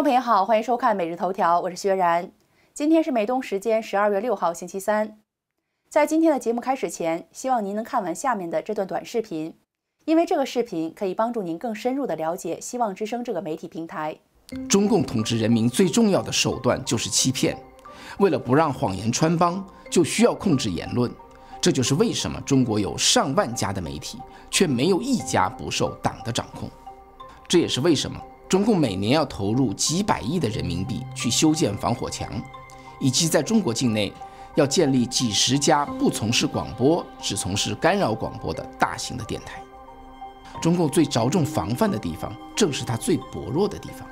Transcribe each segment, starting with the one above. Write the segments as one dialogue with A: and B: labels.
A: 众朋友好，欢迎收看《每日头条》，我是薛然。今天是美东时间十二月六号星期三。在今天的节目开始前，希望您能看完下面的这段短视频，因为这个视频可以帮助您更深入地了解《希望之声》这个媒体平台。
B: 中共统治人民最重要的手段就是欺骗，为了不让谎言穿帮，就需要控制言论。这就是为什么中国有上万家的媒体，却没有一家不受党的掌控。这也是为什么。中共每年要投入几百亿的人民币去修建防火墙，以及在中国境内要建立几十家不从事广播、只从事干扰广播的大型的电台。中共最着重防范的地方，正是它最薄弱的地方，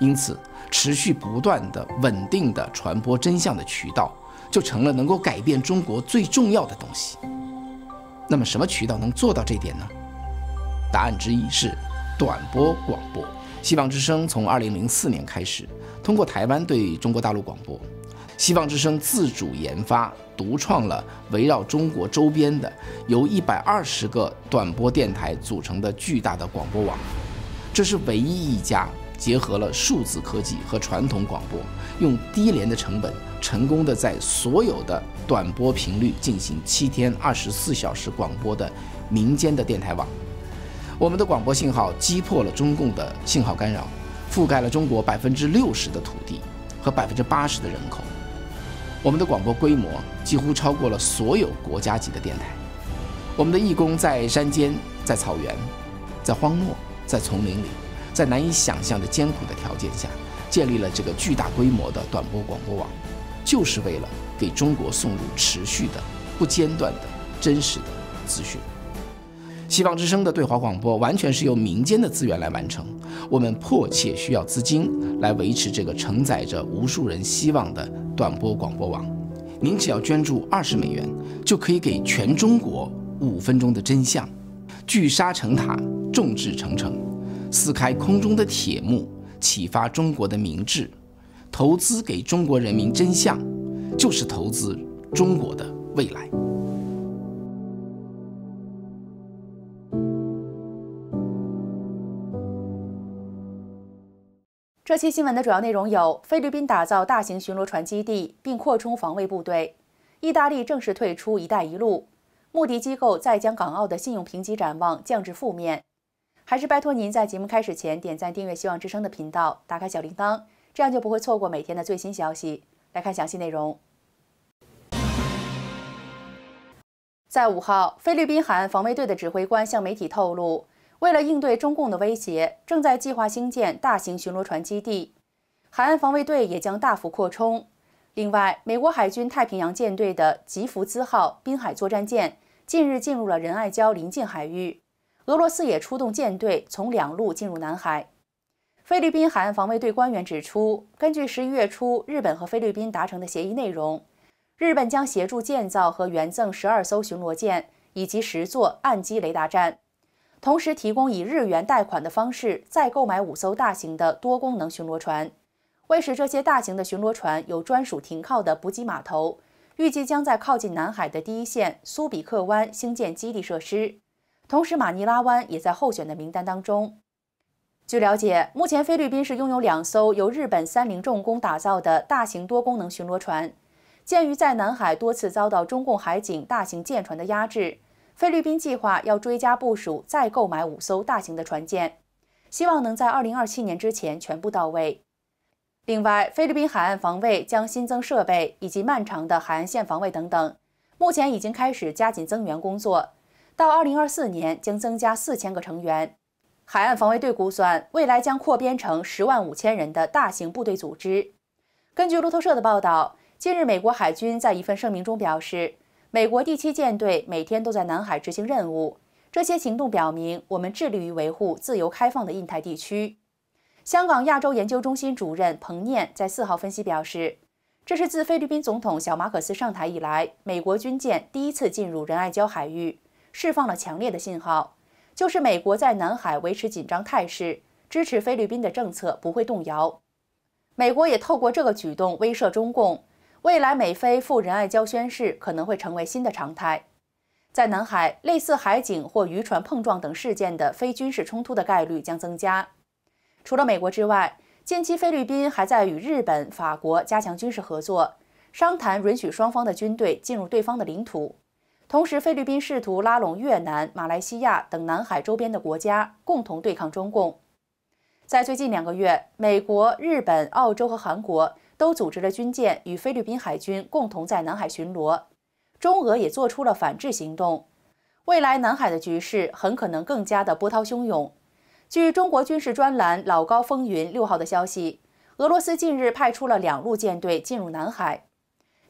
B: 因此持续不断的、稳定的传播真相的渠道，就成了能够改变中国最重要的东西。那么，什么渠道能做到这点呢？答案之一是短波广播。希望之声从二零零四年开始通过台湾对中国大陆广播。希望之声自主研发、独创了围绕中国周边的由一百二十个短波电台组成的巨大的广播网。这是唯一一家结合了数字科技和传统广播，用低廉的成本成功的在所有的短波频率进行七天二十四小时广播的民间的电台网。我们的广播信号击破了中共的信号干扰，覆盖了中国百分之六十的土地和百分之八十的人口。我们的广播规模几乎超过了所有国家级的电台。我们的义工在山间、在草原、在荒漠、在丛林里，在难以想象的艰苦的条件下，建立了这个巨大规模的短波广播网，就是为了给中国送入持续的、不间断的真实的资讯。希望之声的对华广播完全是由民间的资源来完成，我们迫切需要资金来维持这个承载着无数人希望的短波广播网。您只要捐助二十美元，就可以给全中国五分钟的真相。聚沙成塔，众志成城，撕开空中的铁幕，启发中国的明智。投资给中国人民真相，就是投资中国的未来。
A: 这期新闻的主要内容有：菲律宾打造大型巡逻船基地并扩充防卫部队；意大利正式退出“一带一路”；穆迪机构再将港澳的信用评级展望降至负面。还是拜托您在节目开始前点赞、订阅“希望之声”的频道，打开小铃铛，这样就不会错过每天的最新消息。来看详细内容。在五号，菲律宾海岸防卫队的指挥官向媒体透露。为了应对中共的威胁，正在计划兴建大型巡逻船基地，海岸防卫队也将大幅扩充。另外，美国海军太平洋舰队的“吉福兹”号滨海作战舰近日进入了仁爱礁临近海域。俄罗斯也出动舰队从两路进入南海。菲律宾海岸防卫队官员指出，根据十一月初日本和菲律宾达成的协议内容，日本将协助建造和援赠十二艘巡逻舰以及十座岸基雷达站。同时提供以日元贷款的方式再购买五艘大型的多功能巡逻船，为使这些大型的巡逻船有专属停靠的补给码头，预计将在靠近南海的第一线苏比克湾兴建基地设施，同时马尼拉湾也在候选的名单当中。据了解，目前菲律宾是拥有两艘由日本三菱重工打造的大型多功能巡逻船，鉴于在南海多次遭到中共海警大型舰船的压制。菲律宾计划要追加部署，再购买五艘大型的船舰，希望能在二零二七年之前全部到位。另外，菲律宾海岸防卫将新增设备以及漫长的海岸线防卫等等，目前已经开始加紧增援工作，到二零二四年将增加四千个成员。海岸防卫队估算，未来将扩编成十万五千人的大型部队组织。根据路透社的报道，近日美国海军在一份声明中表示。美国第七舰队每天都在南海执行任务，这些行动表明我们致力于维护自由开放的印太地区。香港亚洲研究中心主任彭念在四号分析表示，这是自菲律宾总统小马可斯上台以来，美国军舰第一次进入仁爱礁海域，释放了强烈的信号，就是美国在南海维持紧张态势、支持菲律宾的政策不会动摇。美国也透过这个举动威慑中共。未来美菲赴仁爱礁宣誓可能会成为新的常态，在南海类似海警或渔船碰撞等事件的非军事冲突的概率将增加。除了美国之外，近期菲律宾还在与日本、法国加强军事合作，商谈允许双方的军队进入对方的领土。同时，菲律宾试图拉拢越南、马来西亚等南海周边的国家共同对抗中共。在最近两个月，美国、日本、澳洲和韩国。都组织了军舰与菲律宾海军共同在南海巡逻，中俄也做出了反制行动。未来南海的局势很可能更加的波涛汹涌。据中国军事专栏老高风云六号的消息，俄罗斯近日派出了两路舰队进入南海。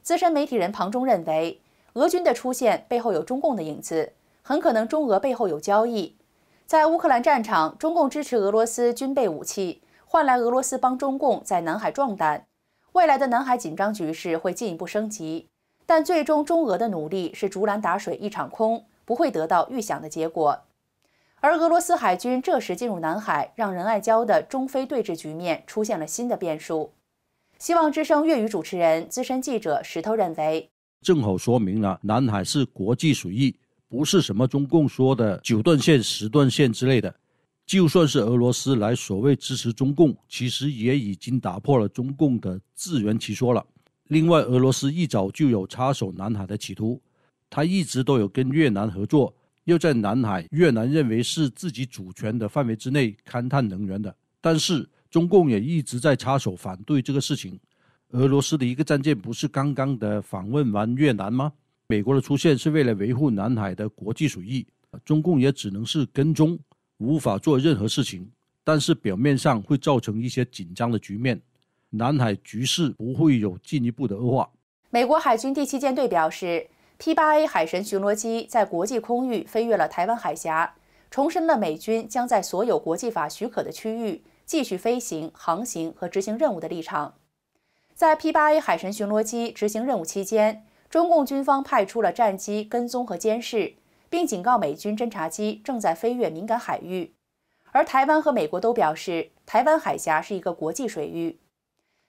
A: 资深媒体人庞中认为，俄军的出现背后有中共的影子，很可能中俄背后有交易。在乌克兰战场，中共支持俄罗斯军备武器，换来俄罗斯帮中共在南海壮胆。未来的南海紧张局势会进一步升级，但最终中俄的努力是竹篮打水一场空，不会得到预想的结果。而俄罗斯海军这时进入南海，让仁爱礁的中非对峙局面出现了新的变数。希望之声粤语主持人、资深记者石头认为，
B: 正好说明了南海是国际水域，不是什么中共说的九段线、十段线之类的。就算是俄罗斯来所谓支持中共，其实也已经打破了中共的自圆其说了。另外，俄罗斯一早就有插手南海的企图，他一直都有跟越南合作，要在南海，越南认为是自己主权的范围之内勘探能源的。但是中共也一直在插手反对这个事情。俄罗斯的一个战舰不是刚刚的访问完越南吗？美国的出现是为了维护南海的国际主义，中共也只能是跟踪。无法做任何事情，但是表面上会造成一些紧张的局面。南海局势不会有进一步的恶化。
A: 美国海军第七舰队表示，P8A 海神巡逻机在国际空域飞越了台湾海峡，重申了美军将在所有国际法许可的区域继续飞行、航行和执行任务的立场。在 P8A 海神巡逻机执行任务期间，中共军方派出了战机跟踪和监视。并警告美军侦察机正在飞越敏感海域，而台湾和美国都表示，台湾海峡是一个国际水域。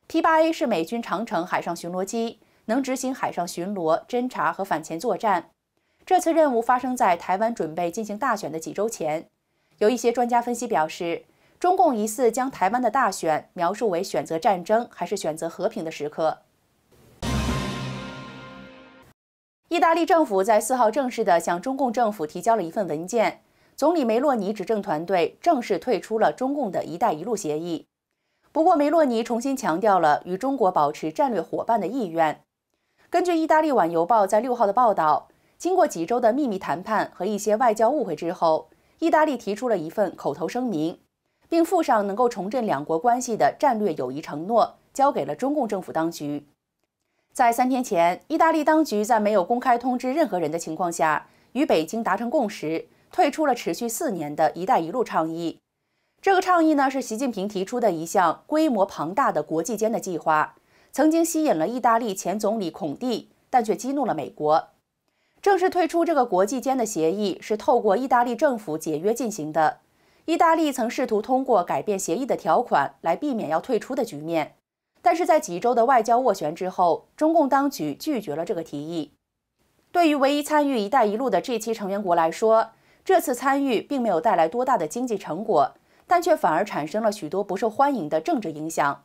A: P8A 是美军长城海上巡逻机，能执行海上巡逻、侦察和反潜作战。这次任务发生在台湾准备进行大选的几周前。有一些专家分析表示，中共疑似将台湾的大选描述为选择战争还是选择和平的时刻。意大利政府在四号正式地向中共政府提交了一份文件，总理梅洛尼执政团队正式退出了中共的一带一路协议。不过，梅洛尼重新强调了与中国保持战略伙伴的意愿。根据意大利《晚邮报》在六号的报道，经过几周的秘密谈判和一些外交误会之后，意大利提出了一份口头声明，并附上能够重振两国关系的战略友谊承诺，交给了中共政府当局。在三天前，意大利当局在没有公开通知任何人的情况下，与北京达成共识，退出了持续四年的一带一路倡议。这个倡议呢，是习近平提出的一项规模庞大的国际间的计划，曾经吸引了意大利前总理孔蒂，但却激怒了美国。正式退出这个国际间的协议是透过意大利政府解约进行的。意大利曾试图通过改变协议的条款来避免要退出的局面。但是在几周的外交斡旋之后，中共当局拒绝了这个提议。对于唯一参与“一带一路”的 g 七成员国来说，这次参与并没有带来多大的经济成果，但却反而产生了许多不受欢迎的政治影响。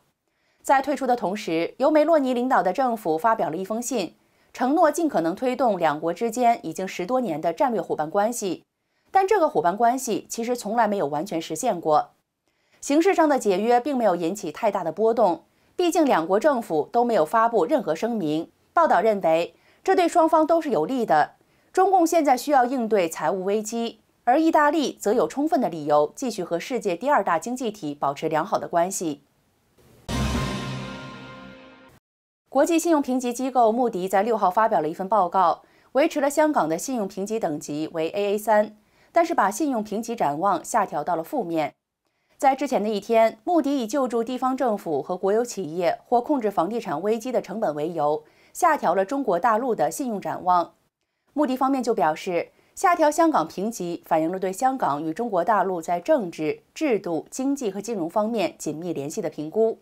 A: 在退出的同时，由梅洛尼领导的政府发表了一封信，承诺尽可能推动两国之间已经十多年的战略伙伴关系。但这个伙伴关系其实从来没有完全实现过，形式上的解约并没有引起太大的波动。毕竟两国政府都没有发布任何声明。报道认为，这对双方都是有利的。中共现在需要应对财务危机，而意大利则有充分的理由继续和世界第二大经济体保持良好的关系。国际信用评级机构穆迪在六号发表了一份报告，维持了香港的信用评级等级为 AA 三，但是把信用评级展望下调到了负面。在之前的一天，穆迪以救助地方政府和国有企业或控制房地产危机的成本为由，下调了中国大陆的信用展望。穆迪方面就表示，下调香港评级反映了对香港与中国大陆在政治、制度、经济和金融方面紧密联系的评估。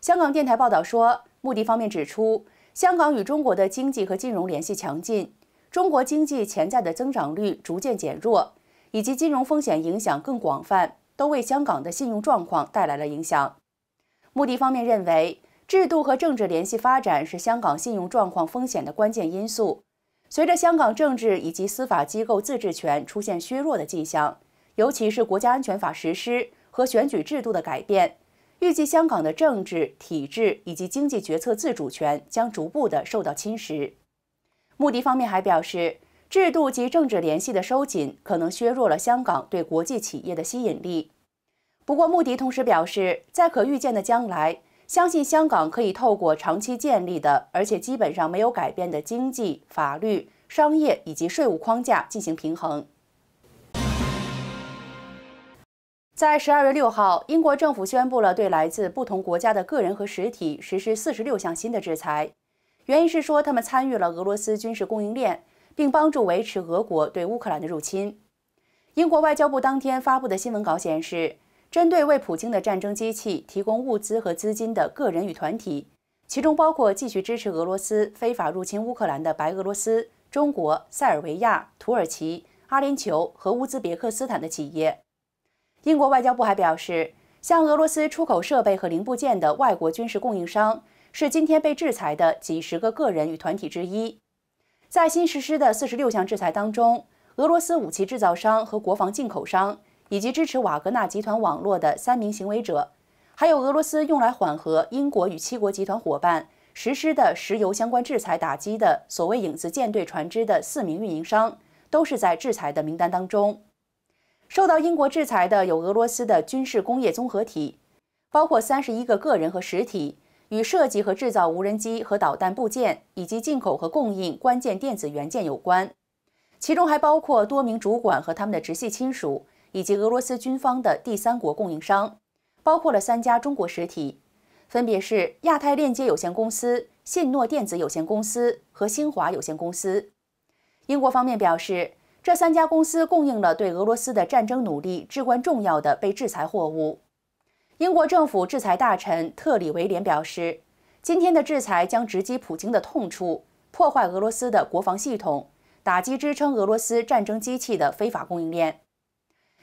A: 香港电台报道说，穆迪方面指出，香港与中国的经济和金融联系强劲，中国经济潜在的增长率逐渐减弱，以及金融风险影响更广泛。都为香港的信用状况带来了影响。目的方面认为，制度和政治联系发展是香港信用状况风险的关键因素。随着香港政治以及司法机构自治权出现削弱的迹象，尤其是国家安全法实施和选举制度的改变，预计香港的政治体制以及经济决策自主权将逐步的受到侵蚀。目的方面还表示。制度及政治联系的收紧可能削弱了香港对国际企业的吸引力。不过，穆迪同时表示，在可预见的将来，相信香港可以透过长期建立的，而且基本上没有改变的经济、法律、商业以及税务框架进行平衡。在十二月六号，英国政府宣布了对来自不同国家的个人和实体实施四十六项新的制裁，原因是说他们参与了俄罗斯军事供应链。并帮助维持俄国对乌克兰的入侵。英国外交部当天发布的新闻稿显示，针对为普京的战争机器提供物资和资金的个人与团体，其中包括继续支持俄罗斯非法入侵乌克兰的白俄罗斯、中国、塞尔维亚、土耳其、阿联酋和乌兹别克斯坦的企业。英国外交部还表示，向俄罗斯出口设备和零部件的外国军事供应商是今天被制裁的几十个个人与团体之一。在新实施的四十六项制裁当中，俄罗斯武器制造商和国防进口商，以及支持瓦格纳集团网络的三名行为者，还有俄罗斯用来缓和英国与七国集团伙伴实施的石油相关制裁打击的所谓“影子舰队”船只的四名运营商，都是在制裁的名单当中。受到英国制裁的有俄罗斯的军事工业综合体，包括三十一个个人和实体。与设计和制造无人机和导弹部件，以及进口和供应关键电子元件有关，其中还包括多名主管和他们的直系亲属，以及俄罗斯军方的第三国供应商，包括了三家中国实体，分别是亚太链接有限公司、信诺电子有限公司和新华有限公司。英国方面表示，这三家公司供应了对俄罗斯的战争努力至关重要的被制裁货物。英国政府制裁大臣特里维廉表示，今天的制裁将直击普京的痛处，破坏俄罗斯的国防系统，打击支撑俄罗斯战争机器的非法供应链。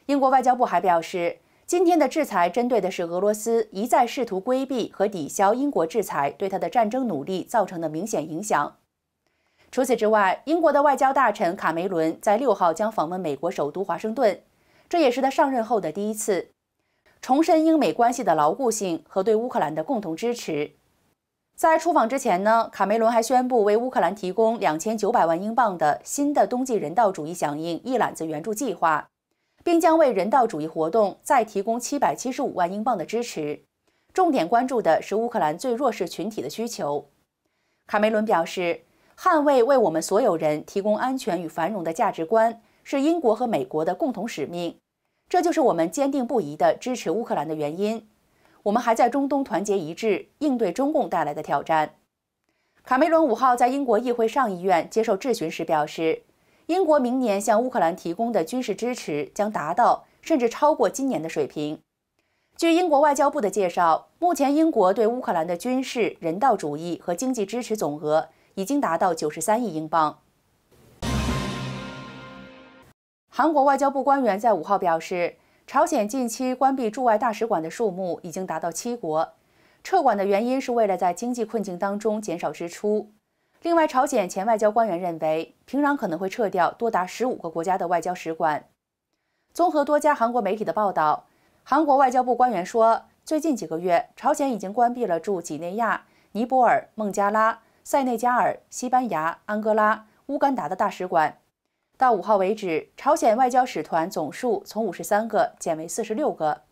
A: 英国外交部还表示，今天的制裁针对的是俄罗斯一再试图规避和抵消英国制裁对他的战争努力造成的明显影响。除此之外，英国的外交大臣卡梅伦在六号将访问美国首都华盛顿，这也是他上任后的第一次。重申英美关系的牢固性和对乌克兰的共同支持。在出访之前呢，卡梅伦还宣布为乌克兰提供两千九百万英镑的新的冬季人道主义响应一揽子援助计划，并将为人道主义活动再提供七百七十五万英镑的支持，重点关注的是乌克兰最弱势群体的需求。卡梅伦表示，捍卫为我们所有人提供安全与繁荣的价值观是英国和美国的共同使命。这就是我们坚定不移地支持乌克兰的原因。我们还在中东团结一致，应对中共带来的挑战。卡梅伦五号在英国议会上议院接受质询时表示，英国明年向乌克兰提供的军事支持将达到甚至超过今年的水平。据英国外交部的介绍，目前英国对乌克兰的军事、人道主义和经济支持总额已经达到九十三亿英镑。韩国外交部官员在五号表示，朝鲜近期关闭驻外大使馆的数目已经达到七国，撤馆的原因是为了在经济困境当中减少支出。另外，朝鲜前外交官员认为，平壤可能会撤掉多达十五个国家的外交使馆。综合多家韩国媒体的报道，韩国外交部官员说，最近几个月，朝鲜已经关闭了驻几内亚、尼泊尔、孟加拉、塞内加尔、西班牙、安哥拉、乌干达的大使馆。到五号为止，朝鲜外交使团总数从五十三个减为四十六个。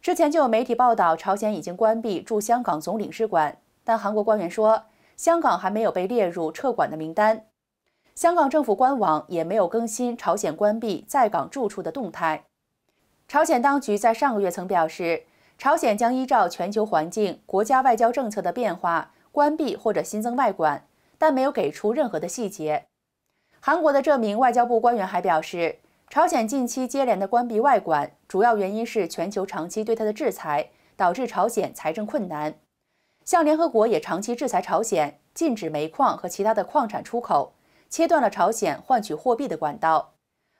A: 之前就有媒体报道，朝鲜已经关闭驻香港总领事馆，但韩国官员说，香港还没有被列入撤馆的名单。香港政府官网也没有更新朝鲜关闭在港住处的动态。朝鲜当局在上个月曾表示，朝鲜将依照全球环境、国家外交政策的变化关闭或者新增外馆，但没有给出任何的细节。韩国的这名外交部官员还表示，朝鲜近期接连的关闭外馆，主要原因是全球长期对它的制裁导致朝鲜财政困难。像联合国也长期制裁朝鲜，禁止煤矿和其他的矿产出口，切断了朝鲜换取货币的管道。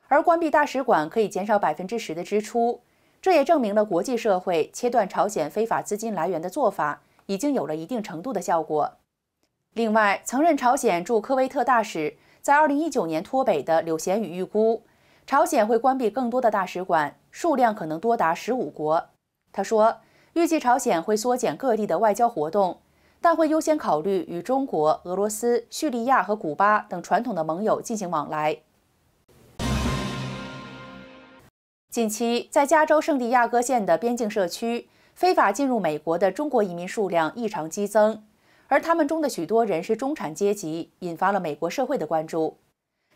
A: 而关闭大使馆可以减少百分之十的支出，这也证明了国际社会切断朝鲜非法资金来源的做法已经有了一定程度的效果。另外，曾任朝鲜驻科威特大使。在2019年脱北的柳贤宇预估，朝鲜会关闭更多的大使馆，数量可能多达十五国。他说，预计朝鲜会缩减各地的外交活动，但会优先考虑与中国、俄罗斯、叙利亚和古巴等传统的盟友进行往来。近期，在加州圣地亚哥县的边境社区，非法进入美国的中国移民数量异常激增。而他们中的许多人是中产阶级，引发了美国社会的关注。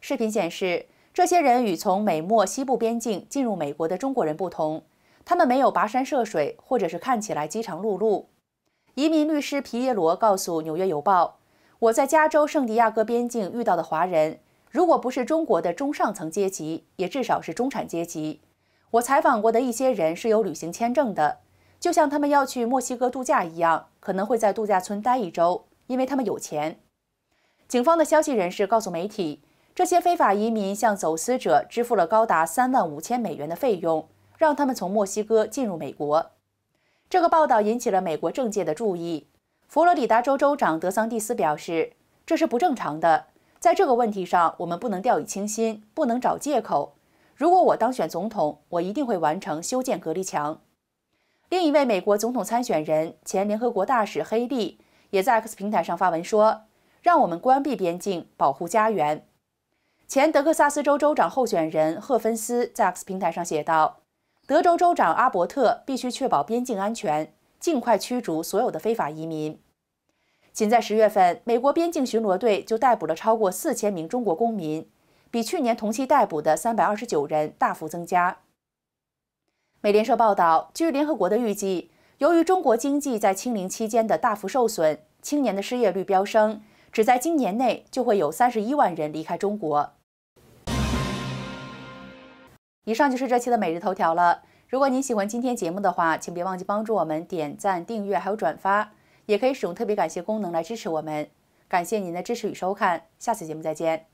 A: 视频显示，这些人与从美墨西部边境进入美国的中国人不同，他们没有跋山涉水，或者是看起来饥肠辘辘。移民律师皮耶罗告诉《纽约邮报》，我在加州圣地亚哥边境遇到的华人，如果不是中国的中上层阶级，也至少是中产阶级。我采访过的一些人是有旅行签证的。就像他们要去墨西哥度假一样，可能会在度假村待一周，因为他们有钱。警方的消息人士告诉媒体，这些非法移民向走私者支付了高达三万五千美元的费用，让他们从墨西哥进入美国。这个报道引起了美国政界的注意。佛罗里达州州长德桑蒂斯表示，这是不正常的。在这个问题上，我们不能掉以轻心，不能找借口。如果我当选总统，我一定会完成修建隔离墙。另一位美国总统参选人、前联合国大使黑利也在 X 平台上发文说：“让我们关闭边境，保护家园。”前德克萨斯州州长候选人赫芬斯在 X 平台上写道：“德州州长阿伯特必须确保边境安全，尽快驱逐所有的非法移民。”仅在十月份，美国边境巡逻队就逮捕了超过四千名中国公民，比去年同期逮捕的三百二十九人大幅增加。美联社报道，据联合国的预计，由于中国经济在清零期间的大幅受损，青年的失业率飙升，只在今年内就会有三十一万人离开中国。以上就是这期的每日头条了。如果您喜欢今天节目的话，请别忘记帮助我们点赞、订阅还有转发，也可以使用特别感谢功能来支持我们。感谢您的支持与收看，下次节目再见。